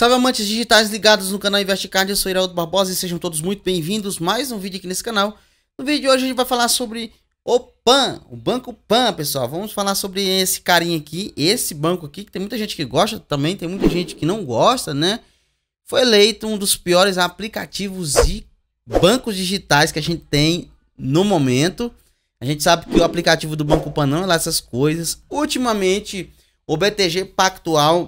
Salve amantes digitais ligados no canal InvestCard, eu sou Iraldo Barbosa e sejam todos muito bem-vindos mais um vídeo aqui nesse canal. No vídeo de hoje a gente vai falar sobre o PAN, o Banco PAN, pessoal. Vamos falar sobre esse carinha aqui, esse banco aqui, que tem muita gente que gosta também, tem muita gente que não gosta, né? Foi eleito um dos piores aplicativos e bancos digitais que a gente tem no momento. A gente sabe que o aplicativo do Banco Pan não é lá essas coisas. Ultimamente, o BTG Pactual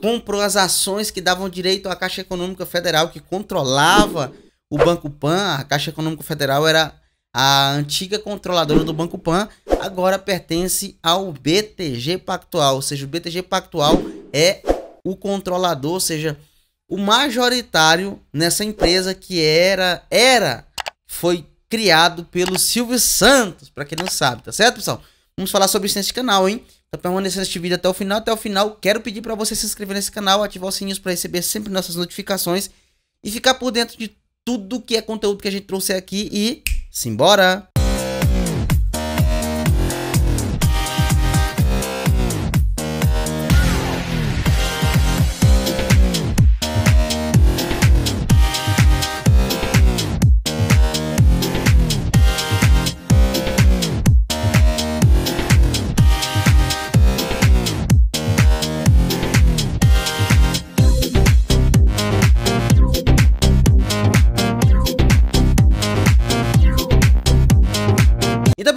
comprou as ações que davam direito à Caixa Econômica Federal, que controlava o Banco Pan. A Caixa Econômica Federal era a antiga controladora do Banco Pan, agora pertence ao BTG Pactual. Ou seja, o BTG Pactual é o controlador, ou seja, o majoritário nessa empresa que era, era foi criado pelo Silvio Santos, para quem não sabe, tá certo, pessoal? Vamos falar sobre isso nesse canal, hein? Tá permanecendo este vídeo até o final. Até o final, quero pedir para você se inscrever nesse canal, ativar o sininho para receber sempre nossas notificações e ficar por dentro de tudo que é conteúdo que a gente trouxe aqui e simbora!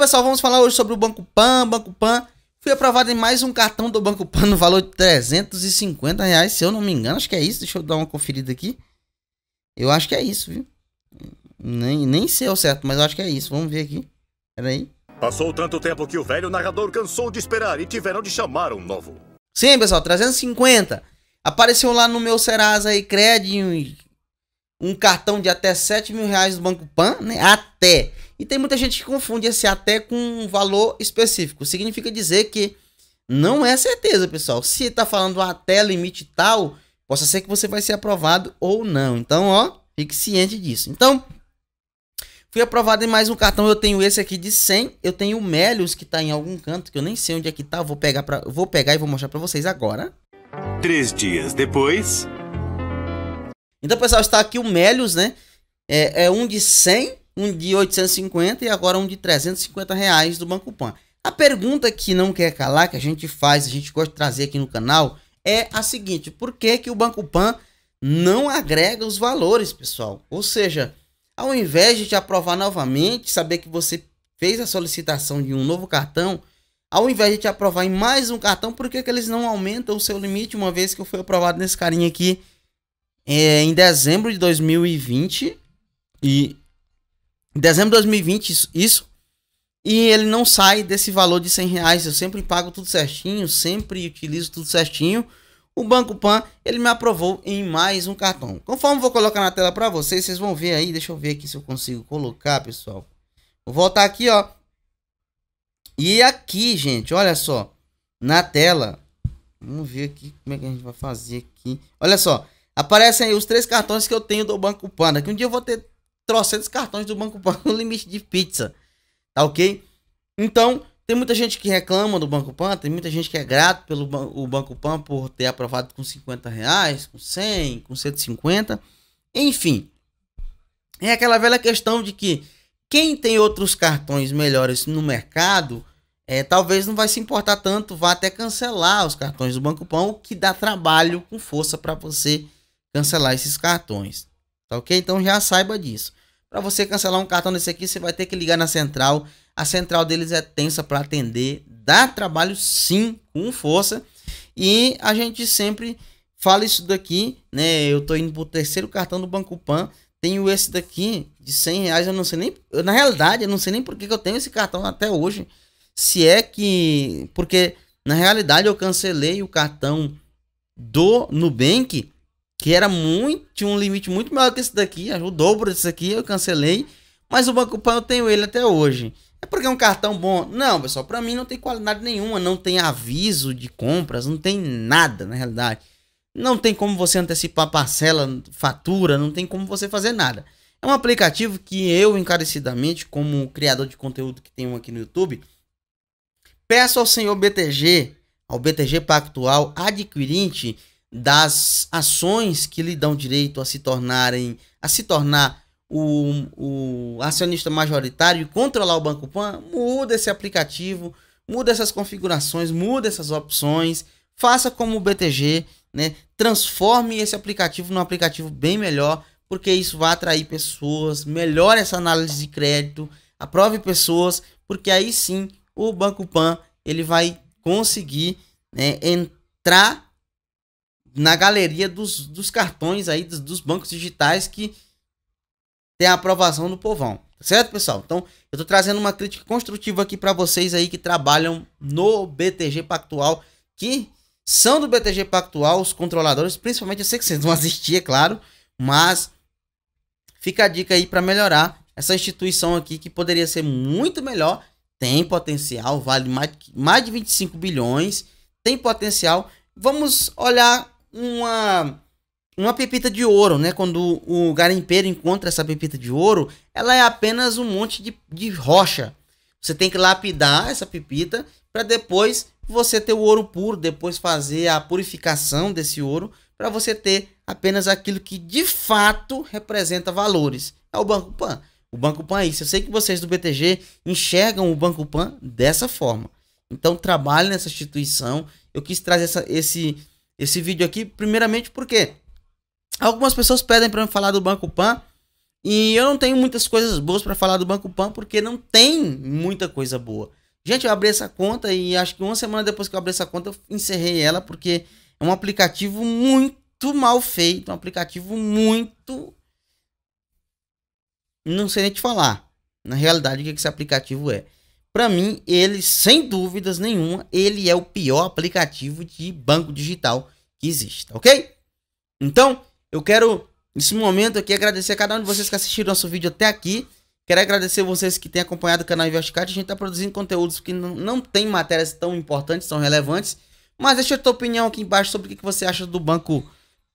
pessoal, vamos falar hoje sobre o Banco Pan. Banco Pan foi aprovado em mais um cartão do Banco Pan no valor de 350 reais, se eu não me engano. Acho que é isso. Deixa eu dar uma conferida aqui. Eu acho que é isso, viu? Nem, nem sei ao certo, mas eu acho que é isso. Vamos ver aqui. Peraí. aí. Passou tanto tempo que o velho narrador cansou de esperar e tiveram de chamar um novo. Sim, pessoal, 350. Apareceu lá no meu Serasa e Cred um, um cartão de até 7 mil reais do Banco Pan, né? Até. E tem muita gente que confunde esse até com um valor específico. Significa dizer que não é certeza, pessoal. Se está falando até limite tal, possa ser que você vai ser aprovado ou não. Então, ó, fique ciente disso. Então, fui aprovado em mais um cartão. Eu tenho esse aqui de 100. Eu tenho o Melius que está em algum canto, que eu nem sei onde é que está vou pegar, pra, vou pegar e vou mostrar para vocês agora. Três dias depois. Então, pessoal, está aqui o Melius né? É, é um de 100 um de 850 e agora um de 350 reais do Banco Pan. A pergunta que não quer calar, que a gente faz, a gente gosta de trazer aqui no canal, é a seguinte: por que, que o Banco Pan não agrega os valores, pessoal? Ou seja, ao invés de te aprovar novamente, saber que você fez a solicitação de um novo cartão, ao invés de te aprovar em mais um cartão, por que, que eles não aumentam o seu limite uma vez que eu fui aprovado nesse carinha aqui é, em dezembro de 2020 e em dezembro de 2020, isso, isso. E ele não sai desse valor de 100 reais. Eu sempre pago tudo certinho, sempre utilizo tudo certinho. O Banco Pan, ele me aprovou em mais um cartão. Conforme vou colocar na tela para vocês, vocês vão ver aí. Deixa eu ver aqui se eu consigo colocar, pessoal. Vou voltar aqui, ó. E aqui, gente, olha só. Na tela. Vamos ver aqui como é que a gente vai fazer aqui. Olha só. Aparecem aí os três cartões que eu tenho do Banco Pan. Que um dia eu vou ter trocentos cartões do Banco Pan no limite de pizza. Tá ok? Então, tem muita gente que reclama do Banco Pan, tem muita gente que é grato pelo o Banco Pan por ter aprovado com 50 reais, com 100, com 150. Enfim, é aquela velha questão de que quem tem outros cartões melhores no mercado, é, talvez não vai se importar tanto, vá até cancelar os cartões do Banco Pan, o que dá trabalho com força para você cancelar esses cartões. Tá ok? Então já saiba disso. Para você cancelar um cartão desse aqui, você vai ter que ligar na central. A central deles é tensa para atender, dá trabalho sim, com força. E a gente sempre fala isso daqui, né? Eu tô indo pro terceiro cartão do Banco Pan. Tenho esse daqui de 100 reais. Eu não sei nem. Eu, na realidade, eu não sei nem por que, eu tenho esse cartão até hoje. Se é que. Porque na realidade eu cancelei o cartão do Nubank que era muito, tinha um limite muito maior que esse daqui, o dobro desse aqui, eu cancelei, mas o Banco Pan eu tenho ele até hoje. É porque é um cartão bom. Não, pessoal, para mim não tem qualidade nenhuma, não tem aviso de compras, não tem nada na realidade. Não tem como você antecipar parcela, fatura, não tem como você fazer nada. É um aplicativo que eu, encarecidamente, como criador de conteúdo que tenho aqui no YouTube, peço ao senhor BTG, ao BTG Pactual adquirente, das ações que lhe dão direito a se tornarem a se tornar o, o acionista majoritário e controlar o Banco Pan, muda esse aplicativo, muda essas configurações, muda essas opções, faça como o BTG, né? Transforme esse aplicativo num aplicativo bem melhor, porque isso vai atrair pessoas, melhore essa análise de crédito, aprove pessoas, porque aí sim o Banco Pan ele vai conseguir né, entrar na galeria dos, dos cartões aí, dos, dos, bancos digitais que tem a aprovação do povão. Tá certo, pessoal? Então, eu tô trazendo uma crítica construtiva aqui para vocês aí que trabalham no BTG Pactual, que são do BTG Pactual, os controladores, principalmente eu sei que vocês vão assistir, é claro, mas fica a dica aí para melhorar essa instituição aqui que poderia ser muito melhor, tem potencial, vale mais, mais de 25 bilhões, tem potencial. Vamos olhar uma uma pepita de ouro, né? Quando o garimpeiro encontra essa pepita de ouro, ela é apenas um monte de, de rocha. Você tem que lapidar essa pepita para depois você ter o ouro puro, depois fazer a purificação desse ouro para você ter apenas aquilo que de fato representa valores. É o Banco Pan. O Banco Pan é isso. Eu sei que vocês do BTG enxergam o Banco Pan dessa forma. Então trabalhe nessa instituição. Eu quis trazer essa, esse esse vídeo aqui, primeiramente porque algumas pessoas pedem para eu falar do Banco Pan e eu não tenho muitas coisas boas para falar do Banco Pan porque não tem muita coisa boa. Gente, eu abri essa conta e acho que uma semana depois que eu abri essa conta eu encerrei ela porque é um aplicativo muito mal feito, um aplicativo muito não sei nem te falar na realidade o que esse aplicativo é. Para mim, ele, sem dúvidas nenhuma, ele é o pior aplicativo de banco digital que existe, ok? Então, eu quero, nesse momento aqui, agradecer a cada um de vocês que assistiram nosso vídeo até aqui. Quero agradecer vocês que têm acompanhado o canal Investcard. A gente está produzindo conteúdos que não, não tem matérias tão importantes, tão relevantes. Mas deixa a tua opinião aqui embaixo sobre o que você acha do Banco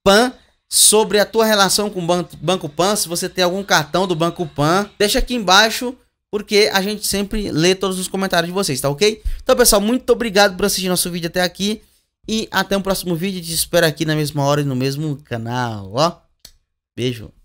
Pan, sobre a tua relação com o Banco Pan, se você tem algum cartão do Banco Pan. Deixa aqui embaixo porque a gente sempre lê todos os comentários de vocês, tá ok? Então, pessoal, muito obrigado por assistir nosso vídeo até aqui. E até o próximo vídeo. Te espero aqui na mesma hora e no mesmo canal, ó. Beijo.